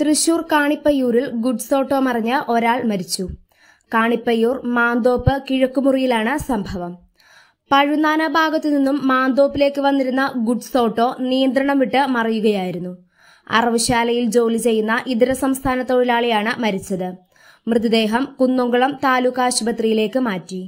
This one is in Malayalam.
തൃശൂർ കാണിപ്പയ്യൂരിൽ ഗുഡ്സ് ഓട്ടോ മറിഞ്ഞ് ഒരാൾ മരിച്ചു കാണിപ്പയ്യൂർ മാന്തോപ്പ് കിഴക്കുമുറിയിലാണ് സംഭവം പഴുനാന ഭാഗത്തു നിന്നും മാന്തോപ്പിലേക്ക് വന്നിരുന്ന ഗുഡ്സ് ഓട്ടോ നിയന്ത്രണം വിട്ട് മറിയുകയായിരുന്നു അറവുശാലയിൽ ജോലി ചെയ്യുന്ന ഇതര സംസ്ഥാന തൊഴിലാളിയാണ് മരിച്ചത് മൃതദേഹം കുന്നംകുളം താലൂക്ക് ആശുപത്രിയിലേക്ക് മാറ്റി